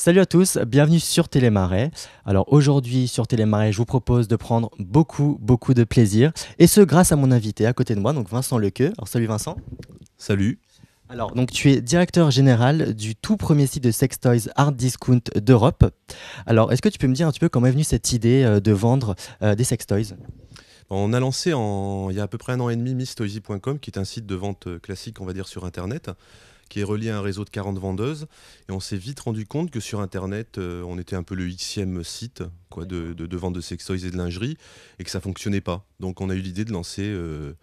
Salut à tous, bienvenue sur Télémarais. Alors aujourd'hui sur Télémarais, je vous propose de prendre beaucoup, beaucoup de plaisir. Et ce, grâce à mon invité à côté de moi, donc Vincent Lequeux. Alors salut Vincent. Salut. Alors, donc tu es directeur général du tout premier site de sextoys Art Discount d'Europe. Alors, est-ce que tu peux me dire un petit peu comment est venue cette idée euh, de vendre euh, des sextoys on a lancé en, il y a à peu près un an et demi mistoisy.com, qui est un site de vente euh, classique, on va dire, sur Internet qui est relié à un réseau de 40 vendeuses. Et on s'est vite rendu compte que sur Internet, euh, on était un peu le Xème site quoi, de, de, de vente de sextoys et de lingerie, et que ça fonctionnait pas. Donc on a eu l'idée de lancer... Euh,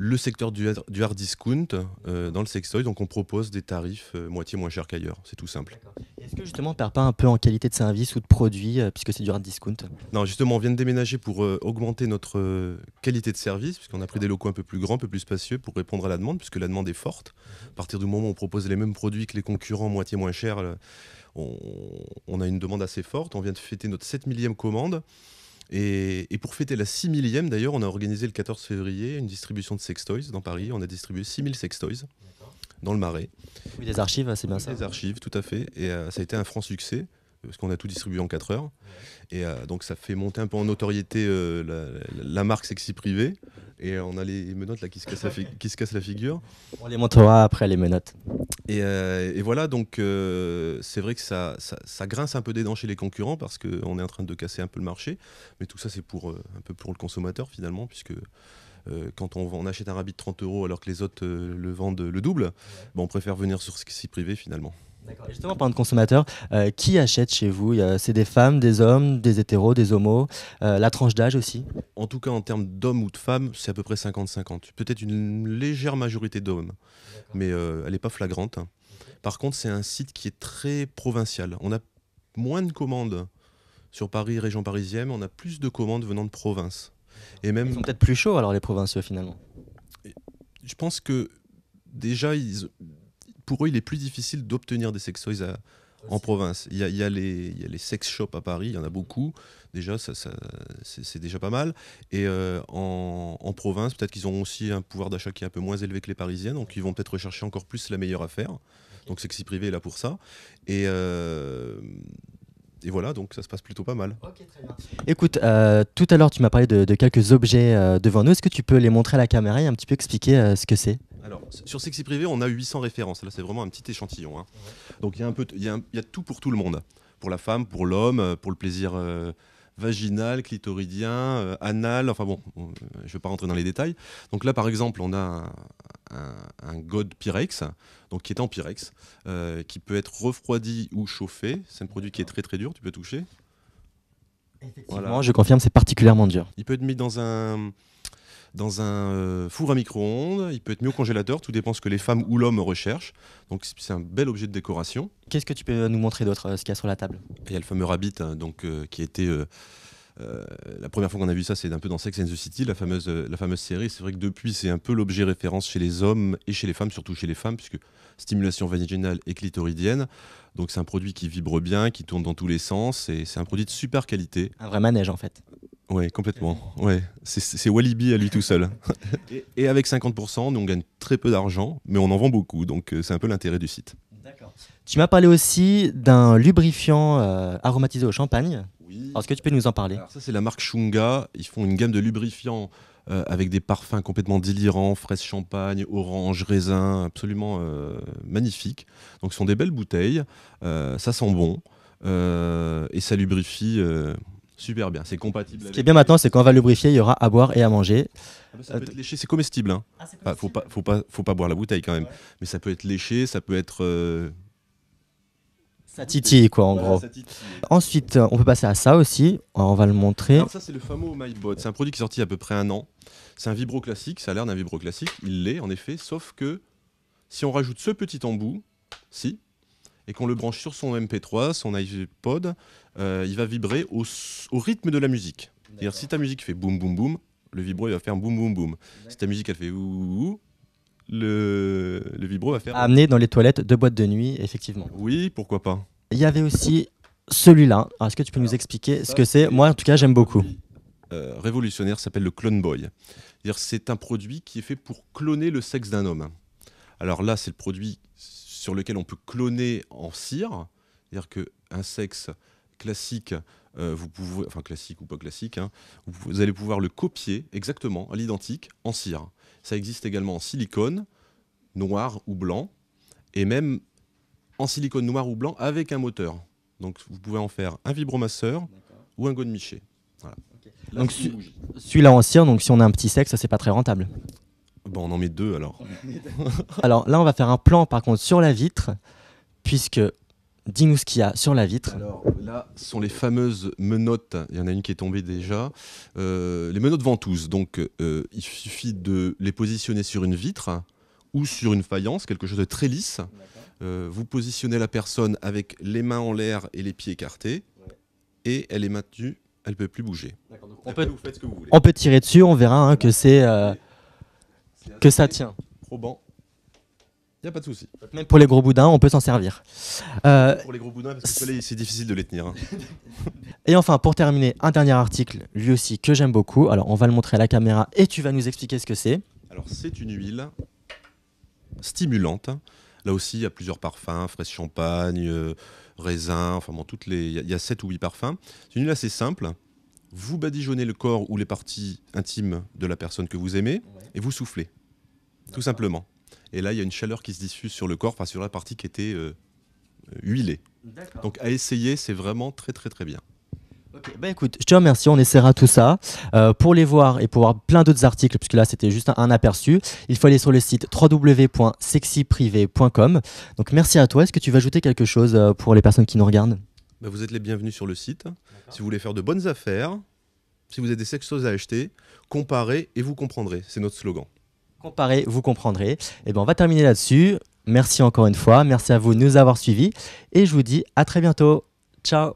le secteur du, du hard discount euh, dans le sextoy. Donc on propose des tarifs euh, moitié moins chers qu'ailleurs, c'est tout simple. Est-ce que justement on perd pas un peu en qualité de service ou de produit euh, puisque c'est du hard discount Non, justement on vient de déménager pour augmenter notre qualité de service puisqu'on a pris des locaux un peu plus grands, un peu plus spacieux pour répondre à la demande puisque la demande est forte. Mhm. À partir du moment où on propose les mêmes produits que les concurrents moitié moins chers, on, on a une demande assez forte. On vient de fêter notre 7 millième commande. Et, pour fêter la 6 millième, d'ailleurs, on a organisé le 14 février une distribution de sextoys dans Paris. On a distribué 6000 sextoys dans le Marais. Oui, des archives, hein, c'est bien ça. des archives, tout à fait. Et euh, ça a été un franc succès parce qu'on a tout distribué en 4 heures. Et euh, donc ça fait monter un peu en notoriété euh, la, marque Sexy privée. Et on a les menottes là qui se cassent la, qui se la figure. On les montrera après les menottes. Et, euh, voilà, donc c'est vrai que ça, grince un peu des dents chez les concurrents parce qu'on est en train de casser un peu le marché. Mais tout ça c'est pour un peu pour le consommateur finalement, puisque quand on, on, achète un rabbit de 30 euros alors que les autres le vendent le double, on préfère venir sur Sexy Privé finalement. Justement, en parlant de consommateurs, euh, qui achète chez vous C'est des femmes, des hommes, des hétéros, des homos, euh, la tranche d'âge aussi En tout cas, en termes d'hommes ou de femmes, c'est à peu près 50-50. Peut-être une légère majorité d'hommes, mais euh, elle n'est pas flagrante. Hein. Par contre, c'est un site qui est très provincial. On a moins de commandes sur Paris, région parisienne, on a plus de commandes venant de province. Et même... Ils sont peut-être plus chauds alors les provinciaux finalement. Je pense que déjà, ils pour eux, il est plus difficile d'obtenir des sex toys en province. Il y, a, les, sex shops à Paris, il y en a beaucoup. Déjà, c'est déjà pas mal. Et euh, en, province, peut-être qu'ils ont aussi un pouvoir d'achat qui est un peu moins élevé que les parisiens, donc ils vont peut-être rechercher encore plus la meilleure affaire. Donc Sexy Privé est là pour ça. Euh, et. voilà, donc ça se passe plutôt pas mal. Ok, très bien. Écoute, euh, tout à l'heure tu m'as parlé de, de, quelques objets devant nous. Est-ce que tu peux les montrer à la caméra et un petit peu expliquer ce que c'est alors, sur Sexy Privé, on a 800 références. Là, c'est vraiment un petit échantillon. Hein. Donc, il y, a un il y, tout pour tout le monde. Pour la femme, pour l'homme, euh, pour le plaisir euh, vaginal, clitoridien, euh, anal. Enfin bon, je ne vais pas rentrer dans les détails. Donc là, par exemple, on a un, God Pyrex, donc qui est en Pyrex, qui peut être refroidi ou chauffé. C'est un produit qui est très très dur, tu peux toucher. Effectivement, je confirme, c'est particulièrement dur. Il peut être mis dans un dans un euh, four à micro-ondes, il peut être mis au congélateur, tout dépend ce que les femmes ou l'homme recherchent. Donc c'est un bel objet de décoration. Qu'est-ce que tu peux euh, nous montrer d'autre, euh, ce qu'il y a sur la table Il y a le fameux rabbit, hein, donc, qui était... la première fois qu'on a vu ça, c'est un peu dans Sex and the City, la fameuse, la fameuse série. C'est vrai que depuis, c'est un peu l'objet référence chez les hommes et chez les femmes, surtout chez les femmes, puisque stimulation vaginale et clitoridienne. Donc c'est un produit qui vibre bien, qui tourne dans tous les sens, et c'est un produit de super qualité. Un vrai manège en fait. Oui, complètement. Ouais. C'est Walibi à lui tout seul. et, avec 50%, nous, on gagne très peu d'argent, mais on en vend beaucoup. Donc, euh, c'est un peu l'intérêt du site. Tu m'as parlé aussi d'un lubrifiant euh, aromatisé au champagne. Oui. Est-ce que tu peux nous en parler Ça, c'est la marque Shunga. Ils font une gamme de lubrifiants euh, avec des parfums complètement délirants, Fraises champagne, orange, raisin, absolument magnifiques. Donc, ce sont des belles bouteilles. ça sent bon. et ça lubrifie Super bien, c'est compatible. Ce qui est bien maintenant, c'est qu'on va lubrifier, il y aura à boire et à manger. Ah bah, ça peut être léché, c'est comestible. Hein. Ah, faut, pas, faut, pas, boire la bouteille quand même. Mais ça peut être léché, ça peut être. Euh, quoi, en gros. Ensuite, euh, on peut passer à ça aussi. On va le montrer. ça, c'est le fameux MyBot. C'est un produit qui est sorti il y a à peu près un an. C'est un vibro classique. Ça a l'air d'un vibro classique. Il l'est, en effet. Sauf que si on rajoute ce petit embout, si, et qu'on le branche sur son MP3, son iPod, euh, il va vibrer au, rythme de la musique. C'est-à-dire si ta musique fait boum boum boum, le vibro il va faire boum boum boum. Si ta musique elle fait ouh, le, le vibro va faire. Amener dans les toilettes de boîte de nuit, effectivement. Oui, pourquoi pas. Il y avait aussi celui-là. Est-ce que tu peux nous expliquer ce que c'est Moi, en tout cas, j'aime beaucoup. Euh, révolutionnaire s'appelle le Clone Boy. C'est un produit qui est fait pour cloner le sexe d'un homme. Alors là, c'est le produit sur lequel on peut cloner en cire. C'est-à-dire qu'un sexe classique, euh, vous pouvez, enfin classique ou pas classique, hein, vous, allez pouvoir le copier exactement, à l'identique, en cire. Ça existe également en silicone, noir ou blanc, et même en silicone noir ou blanc avec un moteur. Donc vous pouvez en faire un vibromasseur ou un god donc celui-là en cire, donc si on a un petit sexe, ça c'est pas très rentable. Bon, on en met deux alors. alors là, on va faire un plan par contre sur la vitre, puisque dis-nous ce qu'il y a sur la vitre. Alors là, sont les fameuses menottes. Il y en a une qui est tombée déjà. Euh, les menottes ventouses. Donc, euh, il suffit de les positionner sur une vitre ou sur une faïence, quelque chose de très lisse. Euh, vous positionnez la personne avec les mains en l'air et les pieds écartés, et elle est maintenue. Elle ne peut plus bouger. on, peut, tirer dessus, on verra hein, que c'est que ça tient. Probant. Il n'y a pas de souci. Même pour les gros boudins, on peut s'en servir. Euh, pour les gros boudins, parce que c'est difficile de les tenir. Hein. et enfin, pour terminer, un dernier article, lui aussi, que j'aime beaucoup. Alors, on va le montrer à la caméra et tu vas nous expliquer ce que c'est. Alors, c'est une huile stimulante. Là aussi, il y a plusieurs parfums, fraise champagne, euh, raisin, enfin toutes les... il y, a 7 ou 8 parfums. C'est une huile assez simple. Vous badigeonnez le corps ou les parties intimes de la personne que vous aimez et vous soufflez tout simplement. Et là, il y a une chaleur qui se diffuse sur le corps, sur la partie qui était euh, euh, huilée. Donc à essayer, c'est vraiment très très très bien. Okay. Bah écoute, je te remercie, on essaiera tout ça. Euh, pour les voir et pour voir plein d'autres articles, puisque là c'était juste un, aperçu, il faut aller sur le site www.sexyprivé.com. Donc merci à toi, est-ce que tu veux ajouter quelque chose pour les personnes qui nous regardent bah, Vous êtes les bienvenus sur le site. Si vous voulez faire de bonnes affaires, si vous avez des choses à acheter, comparez et vous comprendrez, c'est notre slogan. Comparer, vous comprendrez. Et eh bien on va terminer là-dessus. Merci encore une fois. Merci à vous de nous avoir suivis. Et je vous dis à très bientôt. Ciao